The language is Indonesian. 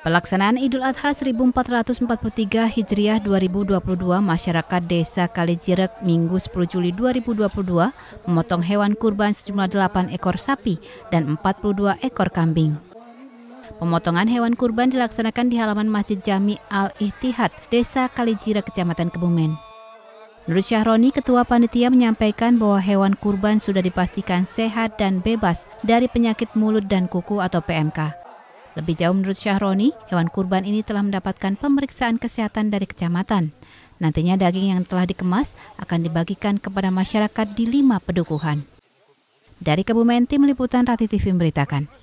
Pelaksanaan Idul Adha 1443 Hijriah 2022 masyarakat Desa Kalijirek Minggu 10 Juli 2022 memotong hewan kurban sejumlah 8 ekor sapi dan 42 ekor kambing. Pemotongan hewan kurban dilaksanakan di halaman Masjid Jami Al-Ihtihad, Desa Kalijirek, Kecamatan Kebumen. Menurut Syahroni, Ketua Panitia menyampaikan bahwa hewan kurban sudah dipastikan sehat dan bebas dari penyakit mulut dan kuku atau PMK. Lebih jauh menurut Syahroni, hewan kurban ini telah mendapatkan pemeriksaan kesehatan dari kecamatan. Nantinya daging yang telah dikemas akan dibagikan kepada masyarakat di lima pedukuhan. Dari Kebumen, Tim Liputan Rati TV memberitakan.